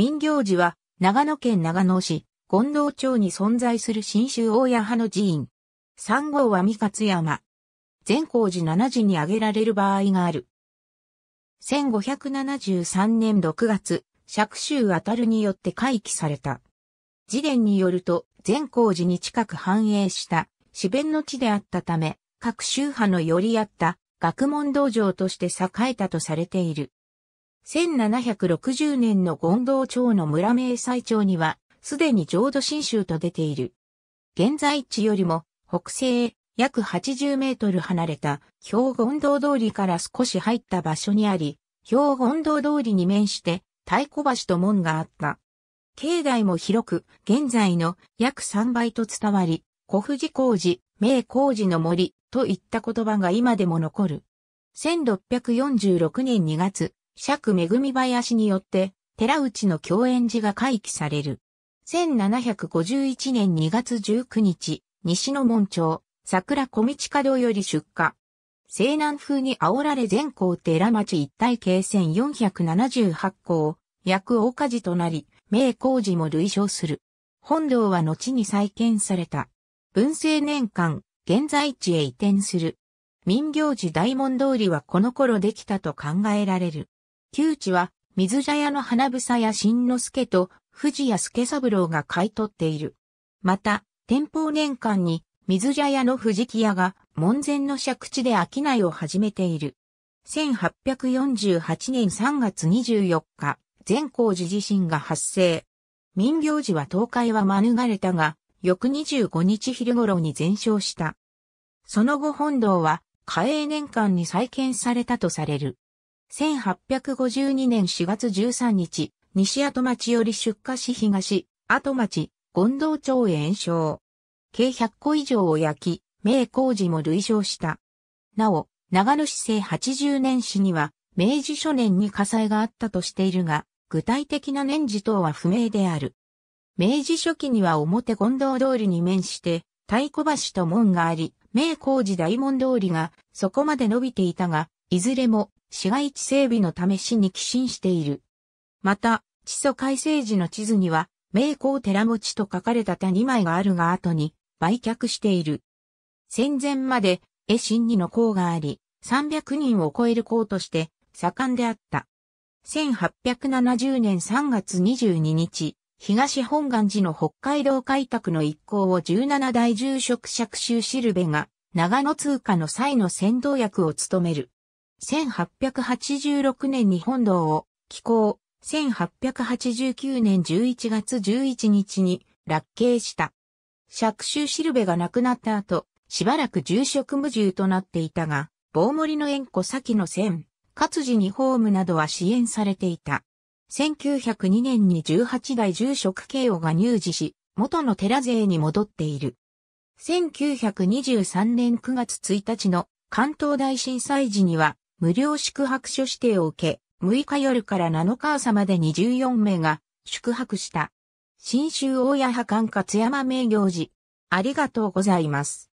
民行寺は、長野県長野市、権藤町に存在する新州大谷派の寺院。三号は三勝山。善光寺七時に挙げられる場合がある。1573年6月、釈州あたるによって回帰された。自伝によると、善光寺に近く繁栄した、四弁の地であったため、各宗派の寄り合った学問道場として栄えたとされている。1760年の権道町の村名最町には、すでに浄土真宗と出ている。現在地よりも北西へ約80メートル離れた兵権堂通りから少し入った場所にあり、兵権堂通りに面して太鼓橋と門があった。境内も広く、現在の約3倍と伝わり、古富士工事、名工事の森といった言葉が今でも残る。1646年2月、釈恵林によって、寺内の共演寺が回帰される。1751年2月19日、西の門町、桜小道角より出荷。西南風に煽られ全校寺町一体計1478校、役大火事となり、名工事も類称する。本堂は後に再建された。文政年間、現在地へ移転する。民行寺大門通りはこの頃できたと考えられる。旧地は水茶屋の花房や新之助と藤谷助三郎が買い取っている。また、天保年間に水茶屋の藤木屋が門前の借地で商いを始めている。1848年3月24日、善光寺地震が発生。民行寺は倒壊は免れたが、翌25日昼頃に全焼した。その後本堂は、嘉永年間に再建されたとされる。1852年4月13日、西後町より出荷し東、後町、権藤町へ延焼。計100個以上を焼き、明工事も類焼した。なお、長野市政80年史には、明治初年に火災があったとしているが、具体的な年次等は不明である。明治初期には表権藤通りに面して、太鼓橋と門があり、明工事大門通りがそこまで伸びていたが、いずれも市街地整備のため市に寄進している。また、地租改正時の地図には、名工寺持ちと書かれた他2枚があるが後に売却している。戦前まで、絵新2の校があり、300人を超える校として盛んであった。1870年3月22日、東本願寺の北海道開拓の一行を17代住職釈州しるべが、長野通貨の際の先導役を務める。1886年に本堂を寄港、1889年11月11日に落慶した。釈州しるべが亡くなった後、しばらく住職無住となっていたが、棒森の縁故先の線、活字にホームなどは支援されていた。1902年に18代住職慶応が入寺し、元の寺勢に戻っている。1923年9月1日の関東大震災時には、無料宿泊所指定を受け、6日夜から7日朝までに14名が宿泊した。新州大谷派管轄山名行事、ありがとうございます。